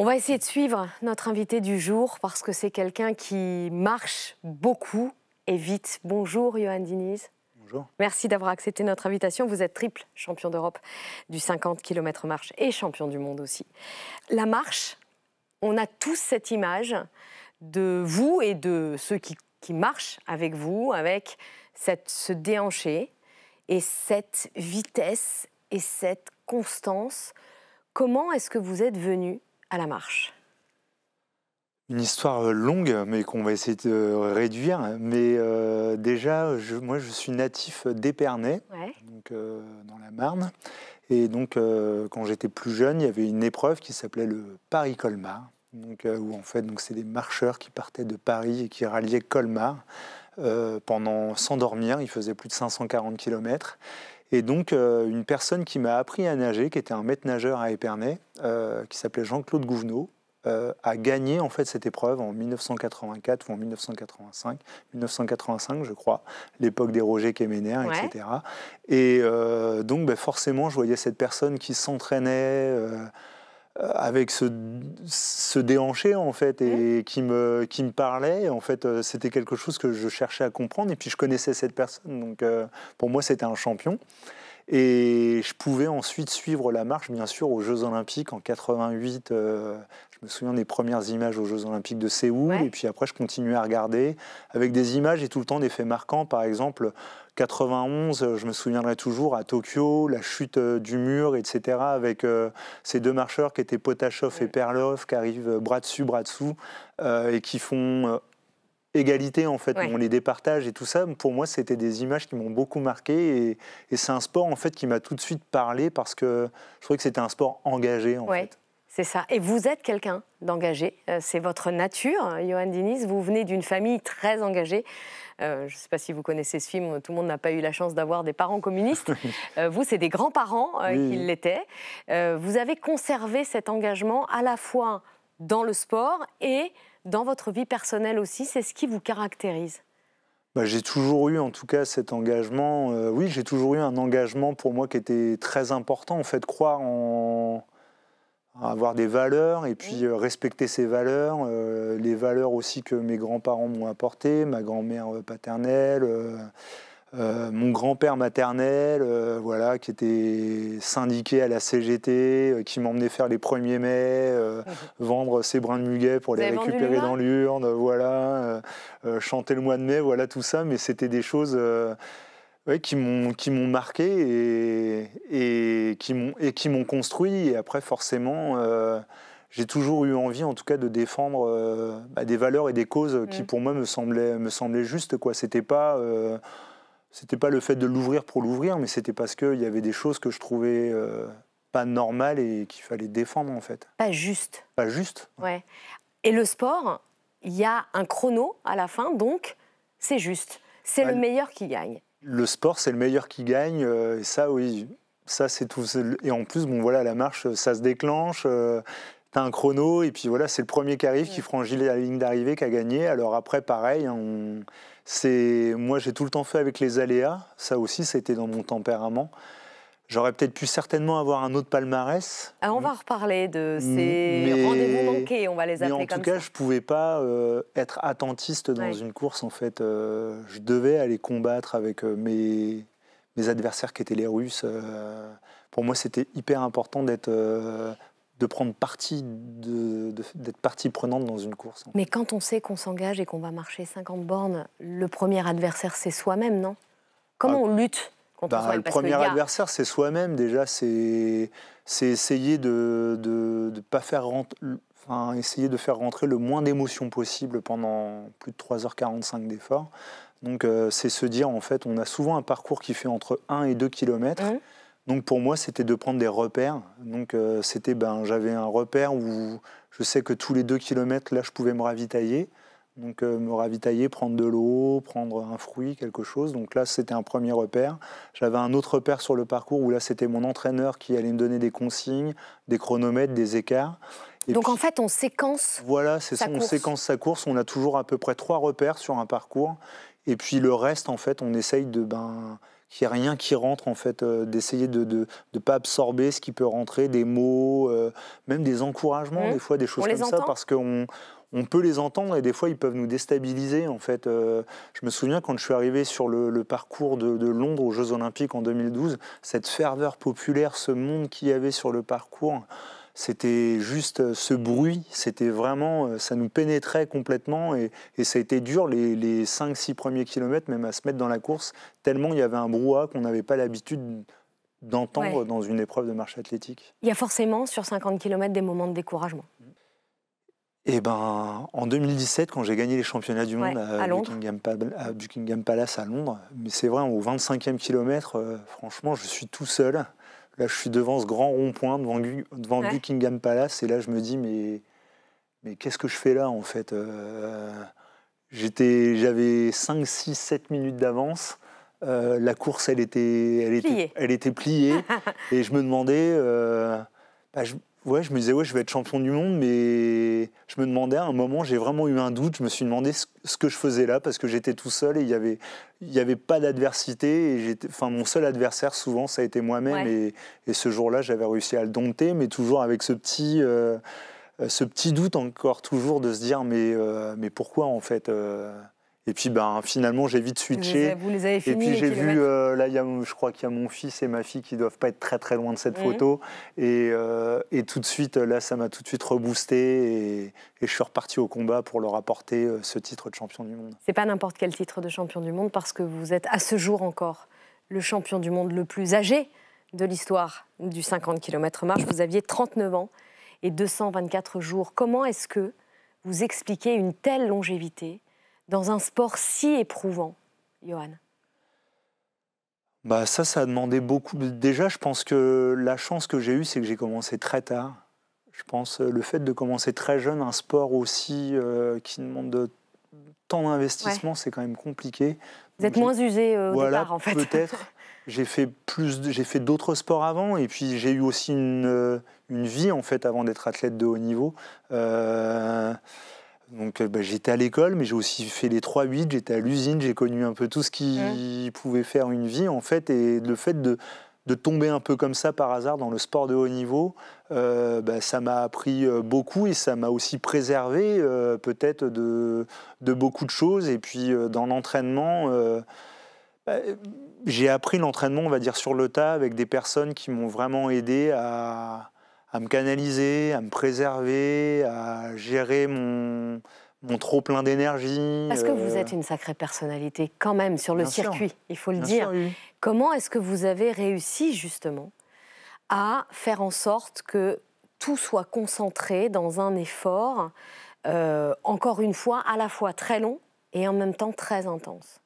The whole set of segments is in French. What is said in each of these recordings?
On va essayer de suivre notre invité du jour parce que c'est quelqu'un qui marche beaucoup et vite. Bonjour Johan Diniz. Bonjour. Merci d'avoir accepté notre invitation. Vous êtes triple champion d'Europe du 50 km marche et champion du monde aussi. La marche, on a tous cette image de vous et de ceux qui, marchent avec vous, avec cette, ce déhanché et cette vitesse et cette constance. Comment est-ce que vous êtes venu à la marche une histoire euh, longue, mais qu'on va essayer de euh, réduire. Mais euh, déjà, moi, je suis natif d'Épernay, donc dans la Marne. Et donc, quand j'étais plus jeune, il y avait une épreuve qui s'appelait le Paris-Colmar. Donc, où en fait, donc c'est des marcheurs qui partaient de Paris et qui ralliaient Colmar pendant sans dormir. Ils faisaient plus de 540 km. Et donc, euh, une personne qui m'a appris à nager, qui était un maître nageur à Épernay, euh, qui s'appelait Jean-Claude Gouvenot, euh, a gagné en fait cette épreuve en 1984 ou en 1985, 1985 je crois, l'époque des Roger Kemener, etc. Et donc, ben, forcément, je voyais cette personne qui s'entraînait euh, avec ce, déhanché en fait et qui me parlait en fait euh, c'était quelque chose que je cherchais à comprendre et puis je connaissais cette personne donc euh, pour moi c'était un champion et je pouvais ensuite suivre la marche bien sûr aux Jeux Olympiques en 88 je me souviens des premières images aux Jeux Olympiques de Séoul et puis après je continuais à regarder avec des images et tout le temps des faits marquants par exemple 91, euh, je me souviendrai toujours à Tokyo, la chute euh, du mur, etc. Avec euh, ces deux marcheurs qui étaient Potashov et Perlov, qui arrivent bras dessus, bras dessous, et qui font égalité en fait, on les départage et tout ça. Pour moi, c'était des images qui m'ont beaucoup marqué et, c'est un sport en fait qui m'a tout de suite parlé parce que je trouvais que c'était un sport engagé en C'est ça. Et vous êtes quelqu'un d'engagé. C'est votre nature, Johan Diniz. Vous venez d'une famille très engagée. Euh, je ne sais pas si vous connaissez ce film, tout le monde n'a pas eu la chance d'avoir des parents communistes. Euh, vous, c'est des grands-parents euh, qui l'étaient. vous avez conservé cet engagement à la fois dans le sport et dans votre vie personnelle aussi. C'est ce qui vous caractérise bah, j'ai toujours eu en tout cas cet engagement. oui, j'ai toujours eu un engagement pour moi qui était très important. En fait, croire en, Hein, avoir des valeurs et puis euh, respecter ces valeurs, euh, les valeurs aussi que mes grands-parents m'ont apportées, ma grand-mère euh, paternelle, mon grand-père maternel, voilà, qui était syndiqué à la CGT, qui m'emmenait faire les 1er mai, vendre ses brins de muguet pour les récupérer dans l'urne, voilà, chanter le mois de mai, voilà tout ça, mais c'était des choses oui, qui m'ont qui m'ont marqué et, et qui m'ont et qui m'ont construit. Et après, forcément, euh, j'ai toujours eu envie, en tout cas, de défendre euh, bah, des valeurs et des causes qui, mm. pour moi, me semblaient me semblaient justes. Quoi, c'était pas euh, c'était pas le fait de l'ouvrir pour l'ouvrir, mais c'était parce qu'il y avait des choses que je trouvais pas normales et qu'il fallait défendre en fait. Pas juste. Pas juste. Ouais. Et le sport, il y a un chrono à la fin, donc c'est juste. C'est bah, le meilleur qui gagne le sport, c'est le meilleur qui gagne. Euh, et ça, oui, ça, c'est tout. Et en plus, bon, voilà, la marche, euh, ça se déclenche. tu euh, T'as un chrono, et puis voilà, c'est le premier qui arrive, qui franchit la ligne d'arrivée, qui a gagné. Alors après, pareil, hein, c'est moi, j'ai tout le temps fait avec les aléas. Ça aussi, c'était dans mon tempérament. J'aurais peut-être pu certainement avoir un autre palmarès. Ah, on va reparler de ces rendez-vous manqués, on va les appeler comme ça. en tout cas, je ne pouvais pas euh, être attentiste dans une course, en fait. Euh, je devais aller combattre avec euh, mes, mes adversaires qui étaient les Russes. pour moi, c'était hyper important d'être de prendre partie, d'être partie prenante dans une course. Mais quand on sait qu'on s'engage et qu'on va marcher 50 bornes, le premier adversaire, c'est soi-même, non Comment ah. on lutte bah, le premier adversaire, c'est soi-même déjà. C'est essayer de pas faire rentrer, enfin, essayer de faire rentrer le moins d'émotions possible pendant plus de 3h45 d'efforts. Donc euh, c'est se dire, en fait, on a souvent un parcours qui fait entre 1 et 2 km. Donc pour moi, c'était de prendre des repères. Donc euh, c'était, ben, j'avais un repère où je sais que tous les 2 km, là, je pouvais me ravitailler. Donc euh, me ravitailler, prendre de l'eau, prendre un fruit, quelque chose. Donc là, c'était un premier repère. J'avais un autre repère sur le parcours où là, c'était mon entraîneur qui allait me donner des consignes, des chronomètres, des écarts. Donc en fait, on séquence. Voilà, c'est ça, on séquence sa course. On a toujours à peu près trois repères sur un parcours. Et puis le reste, en fait, on essaye de... Ben, qu'il n'y a rien qui rentre, en fait, euh, d'essayer de ne pas absorber ce qui peut rentrer, des mots, euh, même des encouragements, mmh. des fois, des choses comme ça, parce qu'on on peut les entendre et des fois ils peuvent nous déstabiliser. En fait, euh, je me souviens quand je suis arrivé sur le, parcours de, Londres aux Jeux Olympiques en 2012, cette ferveur populaire, ce monde qu'il y avait sur le parcours, c'était juste euh, ce bruit, c'était vraiment, euh, ça nous pénétrait complètement et, ça a été dur les, les 5-6 premiers kilomètres même à se mettre dans la course, tellement il y avait un brouhaha qu'on n'avait pas l'habitude d'entendre dans une épreuve de marche athlétique. Il y a forcément sur 50 km des moments de découragement. Et ben, en 2017, quand j'ai gagné les championnats du monde à, Buckingham, Palace à Londres, mais c'est vrai, au 25e kilomètre, euh, franchement, je suis tout seul. Là, je suis devant ce grand rond-point, devant, Buckingham Palace, et là, je me dis, mais, mais qu'est-ce que je fais là, en fait euh, J'avais 5, 6, 7 minutes d'avance. Euh, la course, elle était, elle était, pliée. et je me demandais, bah, ouais, je me disais, ouais, je vais être champion du monde, mais je me demandais à un moment, j'ai vraiment eu un doute. Je me suis demandé ce que je faisais là parce que j'étais tout seul et il n'y avait, y avait pas d'adversité. Enfin, mon seul adversaire, souvent, ça a été moi-même. Et, ce jour-là, j'avais réussi à le dompter, mais toujours avec ce petit. Euh, ce petit doute encore toujours de se dire mais, euh, mais pourquoi en fait euh, et puis ben, finalement, j'ai vite switché. et puis j'ai vu, euh, là, y a, je crois qu'il y a mon fils et ma fille qui ne doivent pas être très très loin de cette mhm. photo. Et, euh, et, tout de suite, là, ça m'a tout de suite reboosté et, je suis reparti au combat pour leur apporter euh, ce titre de champion du monde. C'est pas n'importe quel titre de champion du monde parce que vous êtes à ce jour encore le champion du monde le plus âgé de l'histoire du 50 km marche. Vous aviez 39 ans et 224 jours. Comment est-ce que vous expliquez une telle longévité dans un sport si éprouvant, Johan bah ça, ça a demandé beaucoup. Déjà, je pense que la chance que j'ai eue, c'est que j'ai commencé très tard. Je pense euh, le fait de commencer très jeune un sport aussi euh, qui demande tant d'investissement, c'est quand même compliqué. Vous êtes moins usé euh, au départ, en fait. Peut-être. j'ai fait plus, j'ai fait d'autres sports avant, et puis j'ai eu aussi une, une, vie en fait avant d'être athlète de haut niveau. Donc euh, bah, j'étais à l'école, mais j'ai aussi fait les 3-8, j'étais à l'usine, j'ai connu un peu tout ce qui pouvait faire une vie en fait. Et le fait de, tomber un peu comme ça par hasard dans le sport de haut niveau, euh, bah, ça m'a appris euh, beaucoup et ça m'a aussi préservé peut-être de, beaucoup de choses. Et puis dans l'entraînement bah, j'ai appris l'entraînement, on va dire, sur le tas avec des personnes qui m'ont vraiment aidé à, à me canaliser, à me préserver, à gérer mon, trop plein d'énergie. Parce que vous euh, êtes une sacrée personnalité quand même sur le circuit, il faut le dire. Comment est-ce que vous avez réussi justement à faire en sorte que tout soit concentré dans un effort, euh, encore une fois, à la fois très long et en même temps très intense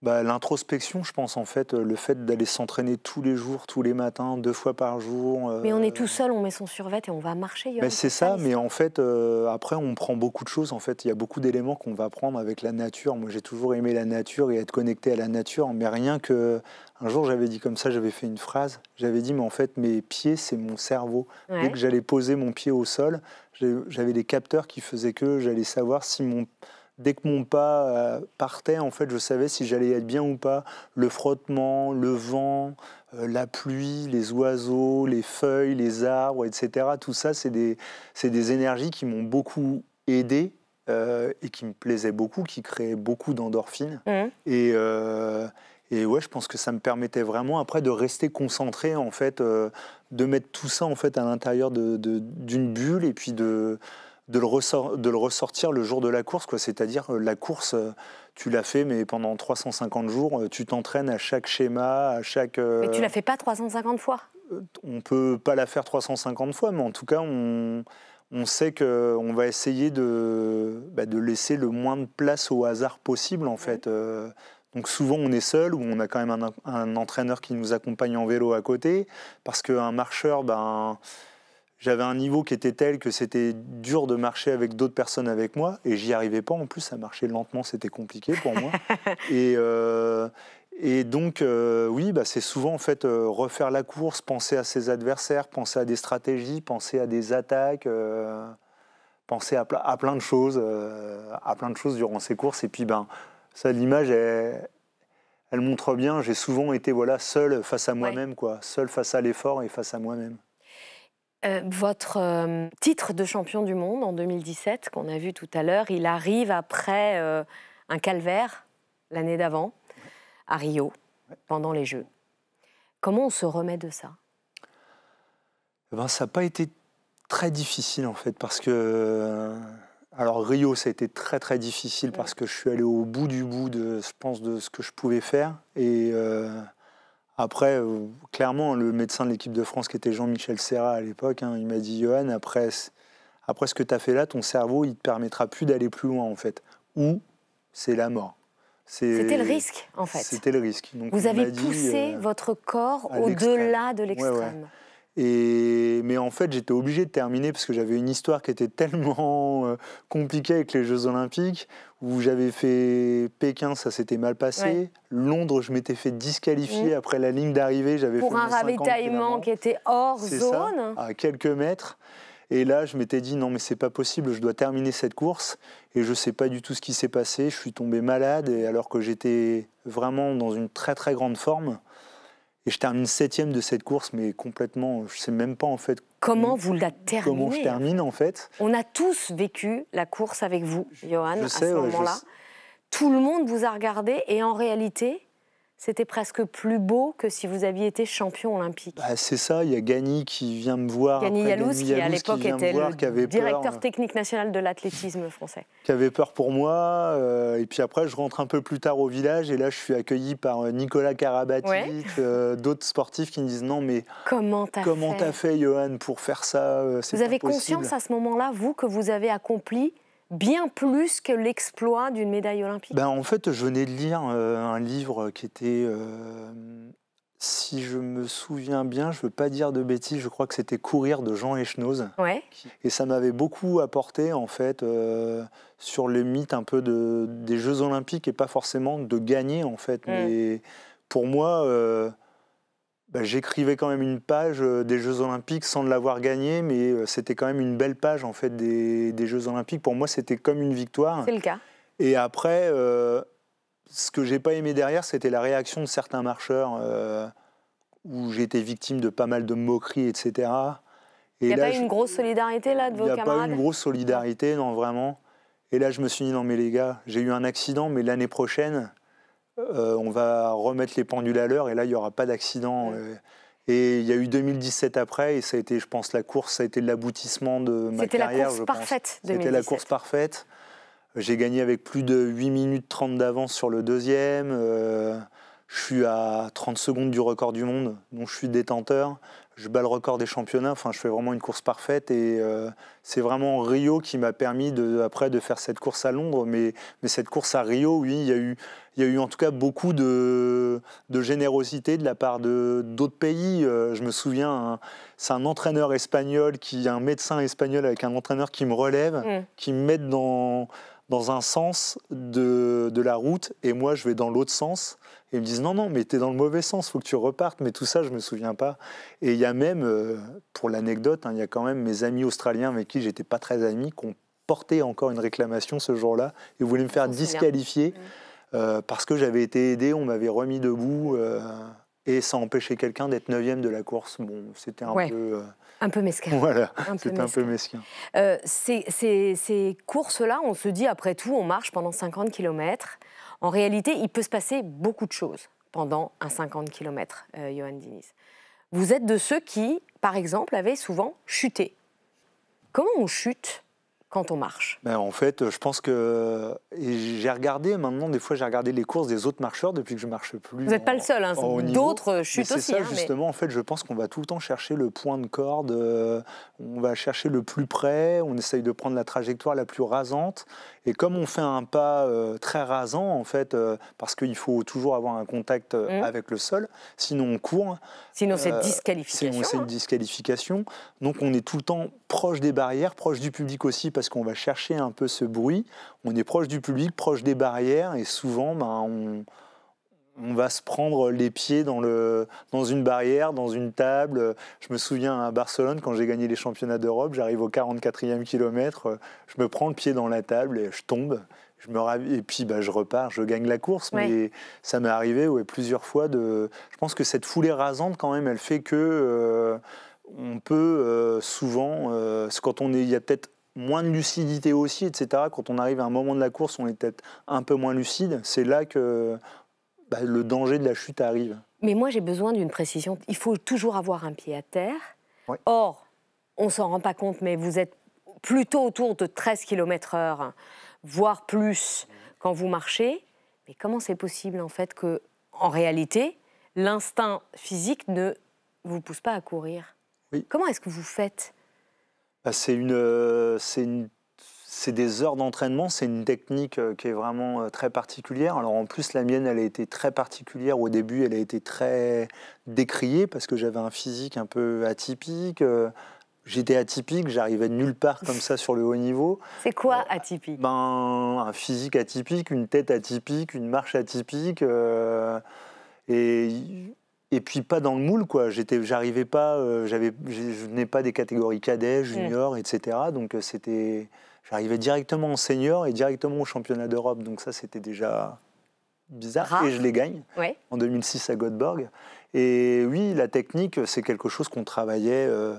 bah, l'introspection, je pense, en fait, euh, le fait d'aller s'entraîner tous les jours, tous les matins, deux fois par jour. Euh, mais on est tout seul, on met son survêt et on va marcher. Bah, c'est ça, mais en fait, euh, après, on prend beaucoup de choses. En fait, il y a beaucoup d'éléments qu'on va prendre avec la nature. Moi, j'ai toujours aimé la nature et être connecté à la nature, mais rien que. Un jour, j'avais dit comme ça, j'avais fait une phrase. J'avais dit, mais en fait, mes pieds, c'est mon cerveau. Dès que j'allais poser mon pied au sol, j'avais des capteurs qui faisaient que j'allais savoir si mon dès que mon pas euh, partait, en fait, je savais si j'allais être bien ou pas. Le frottement, le vent, euh, la pluie, les oiseaux, les feuilles, les arbres, etc. Tout ça, c'est des, énergies qui m'ont beaucoup aidé euh, et qui me plaisaient beaucoup, qui créaient beaucoup d'endorphines. Mmh. Et, et ouais, je pense que ça me permettait vraiment après de rester concentré, en fait, de mettre tout ça en fait à l'intérieur d'une bulle et puis de de le, ressortir le jour de la course. C'est-à-dire euh, la course, euh, tu l'as fait, mais pendant 350 jours, euh, tu t'entraînes à chaque schéma, à chaque... Mais tu la fais pas 350 fois On peut pas la faire 350 fois, mais en tout cas, on, on sait qu'on va essayer de, bah, de laisser le moins de place au hasard possible, en fait. donc souvent on est seul ou on a quand même un, entraîneur qui nous accompagne en vélo à côté parce qu'un marcheur, ben, j'avais un niveau qui était tel que c'était dur de marcher avec d'autres personnes avec moi et j'y arrivais pas. En plus, ça marchait lentement, c'était compliqué pour moi. et, euh, et donc, euh, oui, bah, c'est souvent en fait euh, refaire la course, penser à ses adversaires, penser à des stratégies, penser à des attaques, penser à, à, plein de choses, à plein de choses durant ces courses. Et puis, ben, ça, l'image, elle, montre bien. J'ai souvent été voilà seul face à moi-même, quoi, seul face à l'effort et face à moi-même. Euh, votre euh, titre de champion du monde en 2017, qu'on a vu tout à l'heure, il arrive après euh, un calvaire l'année d'avant, à Rio, pendant les Jeux. Comment on se remet de ça eh ben, Ça n'a pas été très difficile en fait, parce que... Alors Rio, ça a été très très difficile parce que je suis allé au bout du bout de, je pense, de ce que je pouvais faire. Et après, euh, clairement, le médecin de l'équipe de France, qui était Jean-Michel Serra à l'époque, hein, il m'a dit Johan, après, après ce que tu as fait là, ton cerveau, il te permettra plus d'aller plus loin, en fait. Ou c'est la mort. C'était le risque, en fait. C'était le risque. Vous avez poussé euh, votre corps au-delà de l'extrême mais en fait, j'étais obligé de terminer parce que j'avais une histoire qui était tellement euh, compliquée avec les Jeux Olympiques, où j'avais fait Pékin, ça s'était mal passé. Londres, je m'étais fait disqualifier mmh. après la ligne d'arrivée. J'avais Pour un ravitaillement qui était hors zone. à quelques mètres. Et là, je m'étais dit non, mais c'est pas possible, je dois terminer cette course. Et je sais pas du tout ce qui s'est passé. Je suis tombé malade, et alors que j'étais vraiment dans une très très grande forme. Et je termine septième de cette course, mais complètement, je ne sais même pas en fait. Comment vous la terminez Comment je termine en fait On a tous vécu la course avec vous, Johan, à ce moment-là. Tout le monde vous a regardé et en réalité, c'était presque plus beau que si vous aviez été champion olympique. Bah, c'est ça, il y a Gagny qui vient me voir. Gany Yalous, qui à l'époque était le directeur hein. technique national de l'athlétisme français. Qui avait peur pour moi. Euh, et puis après, je rentre un peu plus tard au village et là, je suis accueilli par euh, Nicolas Karabatic, euh, d'autres sportifs qui me disent non mais... Comment t'as fait Comment fait, Johan, pour faire ça Vous avez conscience à ce moment-là, vous, que vous avez accompli bien plus que l'exploit d'une médaille olympique ben, En fait, je venais de lire euh, un livre qui était, euh, si je me souviens bien, je ne veux pas dire de bêtises, je crois que c'était Courir de Jean Echnoz. Ouais. Et ça m'avait beaucoup apporté, en fait, euh, sur le mythe un peu des Jeux olympiques et pas forcément de gagner, en fait. Mm. Mais pour moi bah, j'écrivais quand même une page euh, des Jeux Olympiques sans l'avoir gagnée, mais euh, c'était quand même une belle page en fait des, Jeux Olympiques. Pour moi, c'était comme une victoire. C'est le cas. Et après, euh, ce que j'ai pas aimé derrière, c'était la réaction de certains marcheurs où j'ai été victime de pas mal de moqueries, etc. Et il n'y a pas eu une grosse solidarité là de vos camarades Il n'y a pas eu une grosse solidarité, non, vraiment. Et là, je me suis dit, non, mais les gars, j'ai eu un accident, mais l'année prochaine, euh, on va remettre les pendules à l'heure et là, il n'y aura pas d'accident. Euh, et il y a eu 2017 après, et ça a été, je pense, la course, ça a été l'aboutissement de ma carrière. C'était la course parfaite. C'était la course parfaite. J'ai gagné avec plus de 8 minutes 30 d'avance sur le deuxième. Euh, je suis à 30 secondes du record du monde, dont je suis détenteur je bats le record des championnats. Enfin, je fais vraiment une course parfaite. Et euh, c'est vraiment Rio qui m'a permis de, après de faire cette course à Londres. Mais, cette course à Rio, oui, il y a eu, il y eu en tout cas beaucoup de, générosité de la part de, d'autres pays. Euh, je me souviens, c'est un entraîneur espagnol, qui, un médecin espagnol avec un entraîneur qui me relève, mmh. qui me met dans, un sens de la route. Et moi, je vais dans l'autre sens ils me disent non, non, mais t'es dans le mauvais sens, faut que tu repartes, mais tout ça, je me souviens pas. Et il y a même, euh, pour l'anecdote, hein, il y a quand même mes amis australiens avec qui j'étais pas très ami, qui ont porté encore une réclamation ce jour-là et voulaient me faire disqualifier euh, parce que j'avais été aidé, on m'avait remis debout. Euh, et ça empêchait quelqu'un d'être neuvième de la course. Bon, c'était un peu. Un peu mesquin. Voilà, c'est un peu mesquin. ces, ces courses-là, on se dit, après tout, on marche pendant 50 km. En réalité, il peut se passer beaucoup de choses pendant un 50 km, euh, Johan Diniz. Vous êtes de ceux qui, par exemple, avaient souvent chuté. Comment on chute quand on marche ben, En fait, je pense que j'ai regardé maintenant, des fois j'ai regardé les courses des autres marcheurs depuis que je marche plus. Vous n'êtes pas le seul, hein, d'autres chutent aussi. C'est ça hein, justement, en fait, je pense qu'on va tout le temps chercher le point de corde, euh, on va chercher le plus près, on essaye de prendre la trajectoire la plus rasante. Et comme on fait un pas euh, très rasant, en fait, euh, parce qu'il faut toujours avoir un contact mm. avec le sol, sinon on court. Sinon c'est disqualification. Sinon c'est une hein. disqualification. Donc on est tout le temps proche des barrières, proche du public aussi, parce qu'on va chercher un peu ce bruit. On est proche du public, proche des barrières, et souvent, ben, on, va se prendre les pieds dans, le, dans une barrière, dans une table. Je me souviens à Barcelone, quand j'ai gagné les championnats d'Europe, j'arrive au 44e kilomètre, je me prends le pied dans la table et je tombe. Je me et puis bah, je repars, je gagne la course. Mais ça m'est arrivé plusieurs fois. De... Je pense que cette foulée rasante, quand même, elle fait que... Euh, on peut euh, souvent, euh, quand on est, il y a peut-être moins de lucidité aussi, etc. Quand on arrive à un moment de la course, on est peut-être un peu moins lucide. C'est là que bah, le danger de la chute arrive. Mais moi, j'ai besoin d'une précision. Il faut toujours avoir un pied à terre. Or, on s'en rend pas compte, mais vous êtes plutôt autour de 13 km/h, voire plus quand vous marchez. Mais comment c'est possible, en fait, que, en réalité, l'instinct physique ne vous pousse pas à courir Comment est-ce que vous faites bah, C'est une, euh, des heures d'entraînement, c'est une technique euh, qui est vraiment euh, très particulière. Alors en plus, la mienne, elle a été très particulière. Au début, elle a été très décriée parce que j'avais un physique un peu atypique. J'étais atypique, j'arrivais nulle part comme ça sur le haut niveau. C'est quoi atypique Ben, un physique atypique, une tête atypique, une marche atypique. et et puis pas dans le moule quoi j'étais j'arrivais pas euh, j'avais je n'ai pas des catégories cadets juniors etc donc euh, c'était j'arrivais directement en senior et directement au championnat d'Europe donc ça c'était déjà bizarre et je les gagne en 2006 à Göteborg et oui la technique c'est quelque chose qu'on travaillait euh,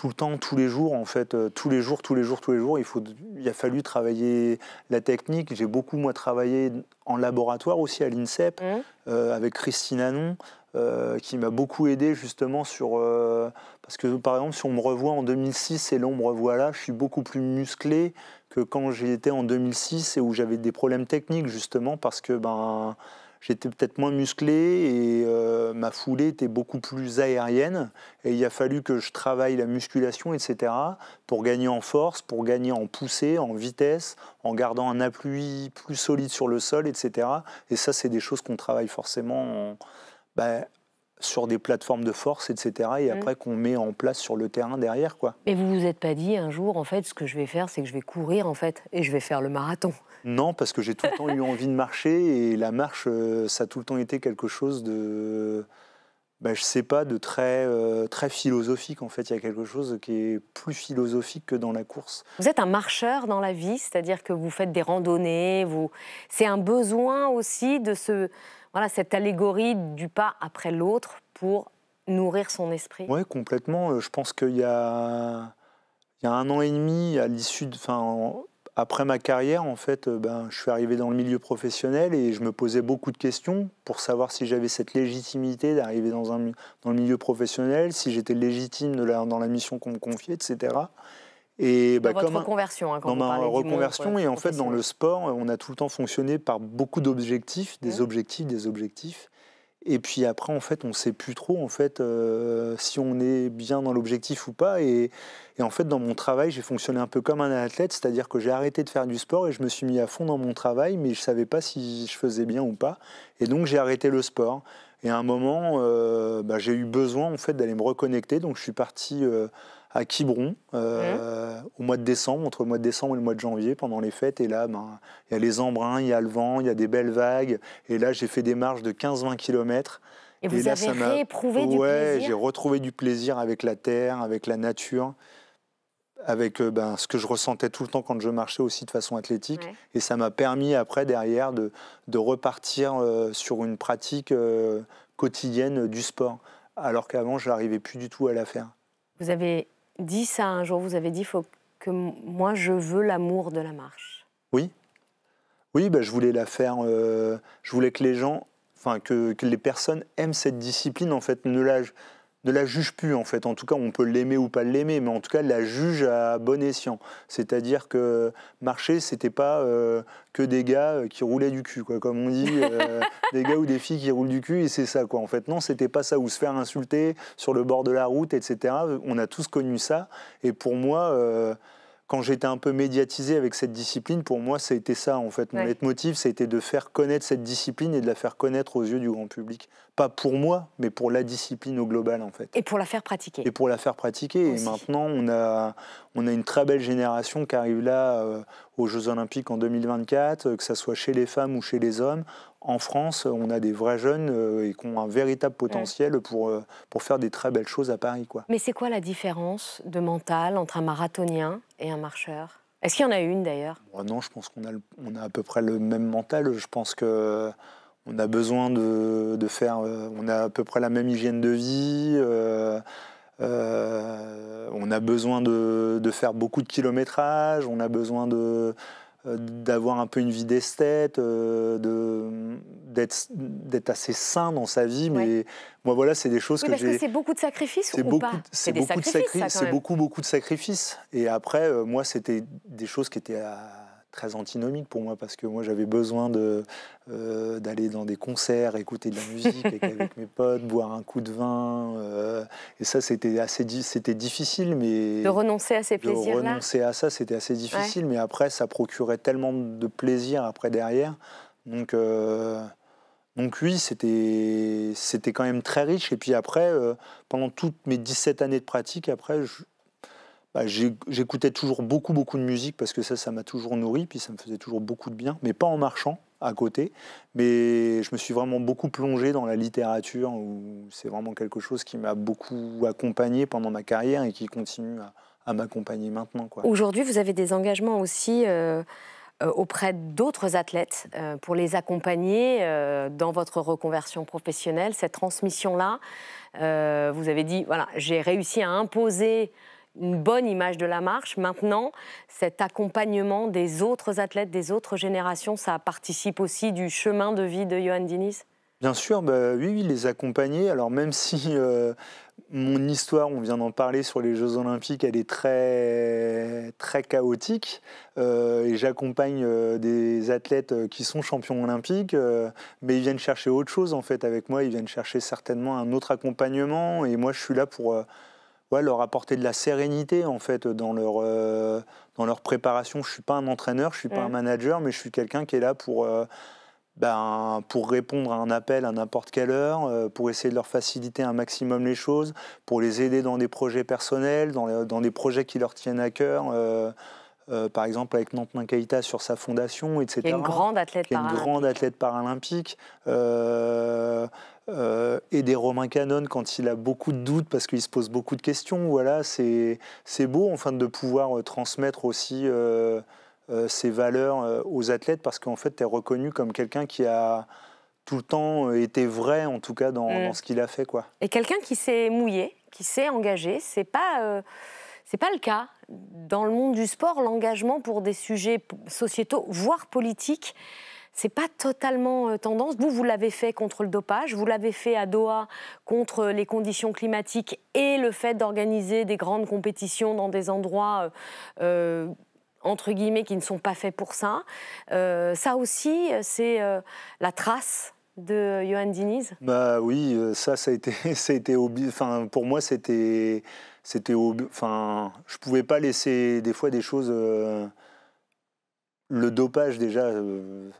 tout le temps, tous les jours, en fait, euh, tous les jours, tous les jours, tous les jours. Il, faut, il a fallu travailler la technique. J'ai beaucoup, moi, travaillé en laboratoire aussi à l'INSEP, mmh. euh, avec Christine Anon, euh, qui m'a beaucoup aidé justement sur... parce que, par exemple, si on me revoit en 2006 et l'on voilà me revoit là, je suis beaucoup plus musclé que quand j'étais en 2006 et où j'avais des problèmes techniques, justement, parce que, ben j'étais peut-être moins musclé et euh, ma foulée était beaucoup plus aérienne. Et il a fallu que je travaille la musculation, etc., pour gagner en force, pour gagner en poussée, en vitesse, en gardant un appui plus solide sur le sol, etc. Et ça, c'est des choses qu'on travaille forcément en, ben, sur des plateformes de force, etc. Et mm. après qu'on met en place sur le terrain derrière, quoi. Mais vous vous êtes pas dit un jour, en fait, ce que je vais faire, c'est que je vais courir, en fait, et je vais faire le marathon. Non, parce que j'ai tout le temps eu envie de marcher et la marche, euh, ça a tout le temps été quelque chose de, ben, je sais pas, de très euh, très philosophique. En fait, il y a quelque chose qui est plus philosophique que dans la course. Vous êtes un marcheur dans la vie, c'est-à-dire que vous faites des randonnées. Vous, c'est un besoin aussi de se voilà, cette allégorie du pas après l'autre pour nourrir son esprit Oui, complètement. Euh, je pense qu'il y a, il y a un an et demi, à l'issue enfin, après ma carrière, en fait, euh, ben, je suis arrivé dans le milieu professionnel et je me posais beaucoup de questions pour savoir si j'avais cette légitimité d'arriver dans, un, dans le milieu professionnel, si j'étais légitime dans la mission qu'on me confiait, etc. Et bah, dans comme reconversion, dans hein, ma reconversion, et en fait dans le sport, on a tout le temps fonctionné par beaucoup d'objectifs, des mmh. objectifs, des objectifs. Et puis après, en fait, on ne sait plus trop en fait euh, si on est bien dans l'objectif ou pas. Et, en fait, dans mon travail, j'ai fonctionné un peu comme un athlète, c'est-à-dire que j'ai arrêté de faire du sport et je me suis mis à fond dans mon travail, mais je savais pas si je faisais bien ou pas. Et donc j'ai arrêté le sport. Et à un moment, euh, bah, j'ai eu besoin en fait d'aller me reconnecter. Donc je suis parti. Euh, à Quiberon euh, au mois de décembre, entre le mois de décembre et le mois de janvier, pendant les fêtes. Et là, ben, il y a les embruns, il y a le vent, il y a des belles vagues. Et là, j'ai fait des marches de 15-20 km. Et, vous avez rééprouvé du ouais, j'ai retrouvé du plaisir avec la terre, avec la nature, avec euh, ben, ce que je ressentais tout le temps quand je marchais aussi de façon athlétique. Et ça m'a permis après, derrière, de, de repartir euh, sur une pratique quotidienne du sport, alors qu'avant, je n'arrivais plus du tout à la faire. Vous avez dit ça un jour, vous avez dit faut que moi je veux l'amour de la marche. Oui. Oui, bah, je voulais la faire. Euh, je voulais que les gens, enfin que, les personnes aiment cette discipline en fait. Ne la, ne la juge plus en fait. En tout cas, on peut l'aimer ou pas l'aimer, mais en tout cas, la juge à bon escient. C'est-à-dire que marcher, c'était pas euh, que des gars euh, qui roulaient du cul, quoi, comme on dit, euh, des gars ou des filles qui roulent du cul, et c'est ça quoi. En fait, non, c'était pas ça. Ou se faire insulter sur le bord de la route, etc. On a tous connu ça, et pour moi quand j'étais un peu médiatisé avec cette discipline, pour moi, c'était ça, en fait. Mon ouais. leitmotiv, c'était de faire connaître cette discipline et de la faire connaître aux yeux du grand public. Pas pour moi, mais pour la discipline au global, en fait. Et pour la faire pratiquer. Et pour la faire pratiquer. Et maintenant, on a, on a une très belle génération qui arrive là euh, aux Jeux Olympiques en 2024, euh, que ce soit chez les femmes ou chez les hommes. En France, on a des vrais jeunes euh, et qui ont un véritable potentiel pour, pour faire des très belles choses à Paris. Quoi. Mais c'est quoi la différence de mental entre un marathonien et un marcheur Est-ce qu'il y en a une d'ailleurs Non, je pense qu'on a, on a à peu près le même mental. Je pense que on a besoin de, faire, euh, on a à peu près la même hygiène de vie. Euh, euh, on a besoin de, de, faire beaucoup de kilométrage, on a besoin de, euh, mm. d'avoir un peu une vie d'esthète, euh, d'être d'être assez sain dans sa vie. Mais moi, voilà, c'est des choses que j'ai. Parce c'est beaucoup de sacrifices ou pas C'est beaucoup, de sacrifices. C'est beaucoup, de sacrifices. Et après, euh, moi, c'était des choses qui étaient à très antinomique pour moi parce que moi j'avais besoin de euh, d'aller dans des concerts, écouter de la musique avec mes potes, boire un coup de vin euh, et ça c'était assez c'était difficile mais de renoncer à ces plaisirs là. renoncer à ça c'était assez difficile mais après ça procurait tellement de plaisir après derrière donc euh, donc oui, c'était c'était quand même très riche. Et puis après, pendant toutes mes 17 années de pratique, après, je, bah, j'écoutais toujours beaucoup, beaucoup de musique parce que ça, ça m'a toujours nourri, puis ça me faisait toujours beaucoup de bien, mais pas en marchant à côté. Mais je me suis vraiment beaucoup plongé dans la littérature, où c'est vraiment quelque chose qui m'a beaucoup accompagné pendant ma carrière et qui continue à, m'accompagner maintenant. Aujourd'hui, vous avez des engagements aussi euh, euh, auprès d'autres athlètes euh, pour les accompagner dans votre reconversion professionnelle, cette transmission-là. vous avez dit, voilà, j'ai réussi à imposer une bonne image de la marche. Maintenant, cet accompagnement des autres athlètes, des autres générations, ça participe aussi du chemin de vie de Johan Diniz Bien sûr, bah oui, les accompagner. Alors même si euh, mon histoire, on vient d'en parler sur les Jeux Olympiques, elle est très, très chaotique, euh, et j'accompagne euh, des athlètes qui sont champions olympiques, mais ils viennent chercher autre chose en fait avec moi, ils viennent chercher certainement un autre accompagnement, et moi je suis là pour leur apporter de la sérénité en fait dans leur, euh, dans leur préparation. Je suis pas un entraîneur, je suis pas un mm. manager, mais je suis quelqu'un qui est là pour, euh, ben, pour répondre à un appel à n'importe quelle heure, euh, pour essayer de leur faciliter un maximum les choses, pour les aider dans des projets personnels, dans, dans des projets qui leur tiennent à cœur. Euh, par exemple avec Nantes Kaïta sur sa fondation, etc. Qui est une grande athlète une grande athlète paralympique. Euh, euh, et des romains Canon quand il a beaucoup de doutes parce qu'il se pose beaucoup de questions. Voilà, c'est beau enfin de pouvoir transmettre aussi ses valeurs aux athlètes parce qu'en fait, tu es reconnu comme quelqu'un qui a tout le temps été vrai, en tout cas, dans, mm. dans ce qu'il a fait. Quoi. Et quelqu'un qui s'est mouillé, qui s'est engagé, c'est pas c'est pas le cas. Dans le monde du sport, l'engagement pour des sujets sociétaux, voire politiques, c'est pas totalement euh, tendance. Vous, vous l'avez fait contre le dopage, vous l'avez fait à Doha contre les conditions climatiques et le fait d'organiser des grandes compétitions dans des endroits. Euh, euh, entre guillemets, qui ne sont pas faits pour ça. ça aussi, c'est la trace de Johan Diniz Bah oui, euh, ça, ça a été, ça a été pour moi, c'était, c'était, enfin, je pouvais pas laisser des fois des choses. Euh, le dopage déjà, euh,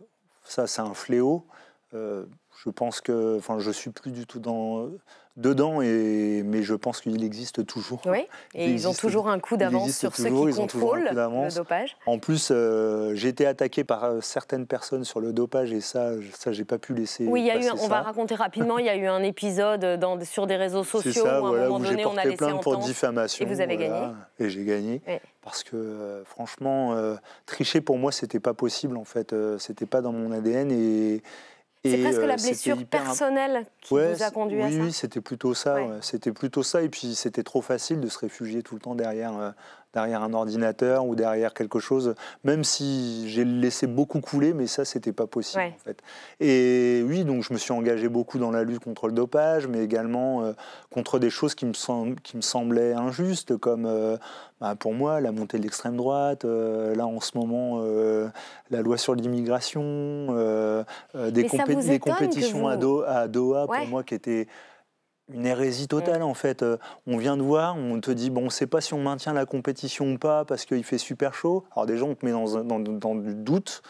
ça, c'est un fléau je pense que, enfin, je suis plus du tout dans, dedans, et, mais je pense qu'il existe toujours. Oui, et ils ont toujours un coup d'avance sur ceux qui contrôlent le dopage. En plus, euh, j'ai été attaqué par euh, certaines personnes sur le dopage, et ça, ça, j'ai pas pu laisser. Oui, il y a eu, on va raconter rapidement. il y a eu un épisode dans, sur des réseaux sociaux où, à voilà, un moment donné, on plainte pour diffamation. Et vous avez gagné. et j'ai gagné. Parce que euh, franchement, tricher pour moi, c'était pas possible en fait. c'était pas dans mon ADN et, c'est presque la euh, blessure personnelle qui nous vous a conduit à ça. Oui, c'était plutôt ça. C'était plutôt ça. Et puis c'était trop facile de se réfugier tout le temps derrière euh, derrière un ordinateur ou derrière quelque chose, même si j'ai laissé beaucoup couler, mais ça, c'était pas possible en fait. Et oui, donc je me suis engagé beaucoup dans la lutte contre le dopage, mais également euh, contre des choses qui me, semblaient injustes, comme bah, pour moi, la montée de l'extrême droite, euh, là en ce moment, euh, la loi sur l'immigration, euh, des, compétitions à, Doha, pour moi, qui était une hérésie totale mm. en fait. on vient de voir, on te dit, bon, on ne sait pas si on maintient la compétition ou pas parce qu'il fait super chaud. Alors déjà, on te met dans du doute.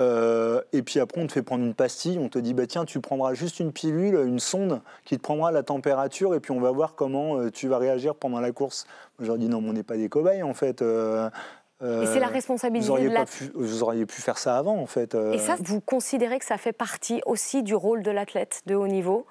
Euh, et puis après, on te fait prendre une pastille, on te dit, bah, tiens, tu prendras juste une pilule, une sonde qui te prendra la température, et puis on va voir comment euh, tu vas réagir pendant la course. Je leur dis, non, mais on n'est pas des cobayes, en fait. Euh, et c'est la responsabilité vous auriez, pu, vous auriez pu faire ça avant, en fait. Et ça, vous considérez que ça fait partie aussi du rôle de l'athlète de haut niveau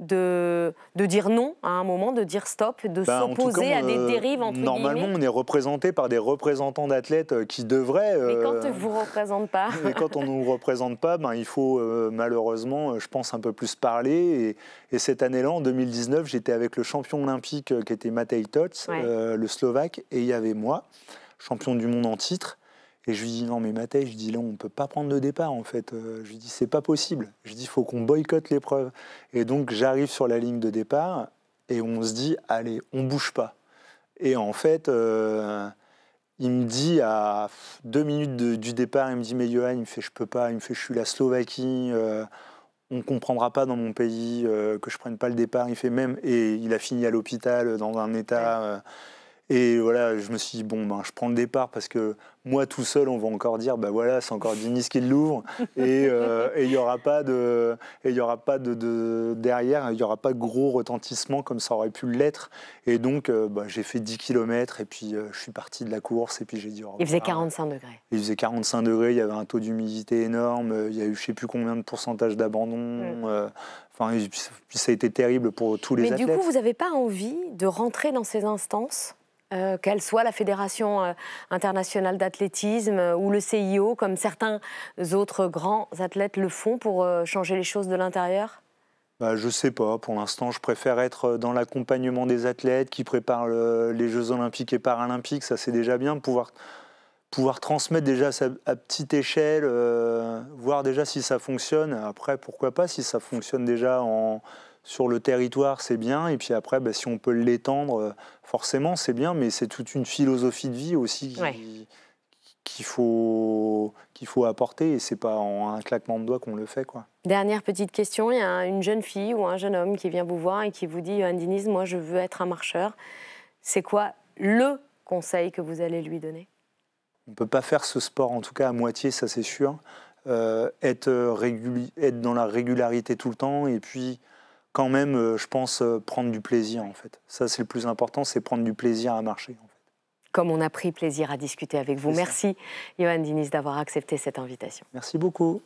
de, de dire non à un moment, de dire stop, de bah, s'opposer à des euh, dérives entre Normalement, on est représenté par des représentants d'athlètes euh, qui devraient. Mais quand euh, on ne vous représente pas. mais quand on ne nous représente pas, ben, il faut malheureusement, je pense, un peu plus parler. Et, cette année-là, en 2019, j'étais avec le champion olympique qui était Matej Tots, le Slovaque, et il y avait moi, champion du monde en titre. Et je lui dis non mais Mathé, je lui dis là on ne peut pas prendre de départ en fait. Euh, je lui dis c'est pas possible. Je lui dis il faut qu'on boycotte l'épreuve. Et donc j'arrive sur la ligne de départ et on se dit allez on bouge pas. Et en fait euh, il me dit à deux minutes du départ il me dit mais Johan il me fait je peux pas, il me fait je suis la Slovaquie. Euh, on comprendra pas dans mon pays que je prenne pas le départ. Il fait même et il a fini à l'hôpital dans un état. Et voilà, je me suis dit, bon, ben, je prends le départ parce que moi tout seul, on va encore dire, ben voilà, c'est encore Diniz qui l'ouvre. Et euh, il y n'y aura pas de. Et y aura pas de, derrière, il n'y aura pas de gros retentissement comme ça aurait pu l'être. Et donc, euh, bah, j'ai fait 10 km et puis euh, je suis parti de la course et puis j'ai dit. Oh, il faisait 45 degrés. Il faisait 45 degrés, il y avait un taux d'humidité énorme, il y a eu je ne sais plus combien de pourcentage d'abandon. Mm. Enfin, ça a été terrible pour tous les Mais athlètes. Mais du coup, vous n'avez pas envie de rentrer dans ces instances euh, qu'elle soit la Fédération euh, internationale d'athlétisme euh, ou le CIO, comme certains autres grands athlètes le font pour changer les choses de l'intérieur Je bah, je sais pas. Pour l'instant, je préfère être dans l'accompagnement des athlètes qui préparent les Jeux Olympiques et Paralympiques. Ça, c'est déjà bien. Pouvoir, pouvoir transmettre déjà à petite échelle, voir déjà si ça fonctionne. Après, pourquoi pas si ça fonctionne déjà en, sur le territoire, c'est bien. Et puis après, bah, si on peut l'étendre, euh, forcément, c'est bien. Mais c'est toute une philosophie de vie aussi qu'il faut, qu'il faut apporter. Et c'est pas en un claquement de doigts qu'on le fait. Quoi. Dernière petite question. Il y a une jeune fille ou un jeune homme qui vient vous voir et qui vous dit, Andinise, moi, je veux être un marcheur. C'est quoi le conseil que vous allez lui donner On ne peut pas faire ce sport, en tout cas à moitié, ça c'est sûr. Euh, être, euh, être dans la régularité tout le temps et puis quand même, euh, je pense, euh, prendre du plaisir, en fait. Ça, c'est le plus important, c'est prendre du plaisir à marcher. En fait. Comme on a pris plaisir à discuter avec vous. Merci, Johan Diniz, d'avoir accepté cette invitation. Merci beaucoup.